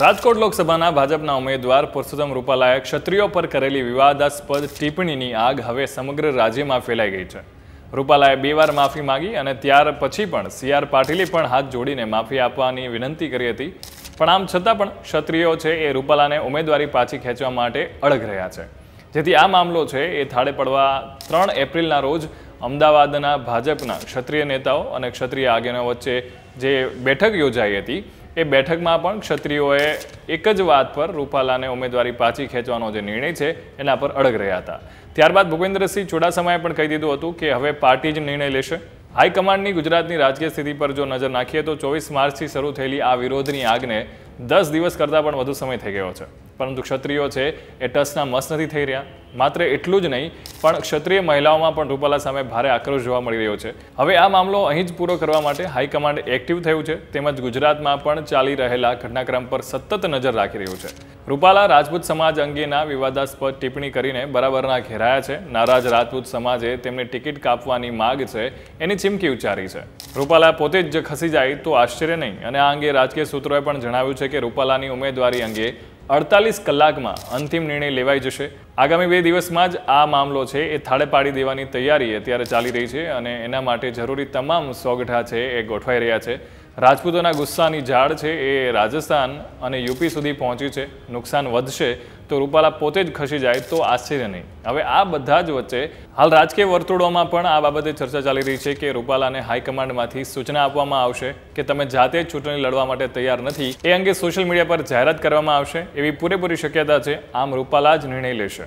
રાજકોટ લોકસભાના ભાજપના ઉમેદવાર પુરુષોત્તમ રૂપાલાએ ક્ષત્રિયો પર કરેલી વિવાદાસ્પદ ટિપ્પણીની આગ હવે સમગ્ર રાજ્યમાં ફેલાઈ ગઈ છે રૂપાલાએ બે વાર માફી માગી અને ત્યાર પછી પણ સી આર પાટીલે પણ હાથ જોડીને માફી આપવાની વિનંતી કરી હતી પણ આમ છતાં પણ ક્ષત્રિયો છે એ રૂપાલાને ઉમેદવારી પાછી ખેંચવા માટે અડગ રહ્યા છે જેથી આ મામલો છે એ થાળે પડવા ત્રણ એપ્રિલના રોજ અમદાવાદના ભાજપના ક્ષત્રિય નેતાઓ અને ક્ષત્રિય આગેનો વચ્ચે જે બેઠક યોજાઈ હતી એ બેઠકમાં પણ ક્ષત્રિયોએ એક જ વાત પર રૂપાલાને ઉમેદવારી પાછી ખેંચવાનો જે નિર્ણય છે એના પર અડગ રહ્યા હતા ત્યારબાદ ભૂપેન્દ્રસિંહ ચુડાસમાએ પણ કહી દીધું હતું કે હવે પાર્ટી જ નિર્ણય લેશે હાઈકમાન્ડની ગુજરાતની રાજકીય સ્થિતિ પર જો નજર નાખીએ તો ચોવીસ માર્ચથી શરૂ થયેલી આ વિરોધની આગને દસ દિવસ કરતાં પણ વધુ સમય થઈ ગયો છે પરંતુ ક્ષત્રિયો છે એ ટસના મસ નથી થઈ રહ્યા માત્ર એટલું જ નહીં પણ ક્ષત્રિય મહિલાઓમાં પણ રૂપાલા સામે ભારે આક્રોશ જોવા મળી રહ્યો છે હવે આ મામલો અહીં જ પૂરો કરવા માટે હાઈકમાન્ડ એક્ટિવ થયું છે તેમજ ગુજરાતમાં પણ ચાલી રહેલા ઘટનાક્રમ પર સતત નજર રાખી રહ્યું છે રૂપાલા રાજપૂત સમાજ અંગેના વિવાદાસ્પદ ટિપ્પણી કરીને બરાબરના ઘેરાયા છે નારાજ રાજપૂત સમાજે તેમને ટિકિટ કાપવાની માગ છે એની ચીમકી ઉચ્ચારી છે રૂપાલા પોતે જ ખસી જાય તો આશ્ચર્ય નહીં અને આ અંગે રાજકીય સૂત્રોએ પણ જણાવ્યું છે કે રૂપાલાની ઉમેદવારી અંગે અડતાલીસ કલાકમાં અંતિમ નિર્ણય લેવાઈ જશે આગામી બે દિવસમાં જ આ મામલો છે એ થાળે પાડી દેવાની તૈયારી અત્યારે ચાલી રહી છે અને એના માટે જરૂરી તમામ સોગઠા છે એ ગોઠવાઈ રહ્યા છે રાજપૂતોના ગુસ્સાની ઝાડ છે એ રાજસ્થાન અને યુપી સુધી પહોંચ્યું છે નુકસાન વધશે તો રૂપાલા પોતે જ ખસી જાય તો આશ્ચર્ય નહીં હવે આ બધા જ વચ્ચે હાલ રાજકીય વર્તુળોમાં પણ આ બાબતે ચર્ચા ચાલી રહી છે કે રૂપાલાને હાઈકમાન્ડમાંથી સૂચના આપવામાં આવશે કે તમે જાતે જ ચૂંટણી લડવા માટે તૈયાર નથી એ અંગે સોશિયલ મીડિયા પર જાહેરાત કરવામાં આવશે એવી પૂરેપૂરી શક્યતા છે આમ રૂપાલા જ નિર્ણય લેશે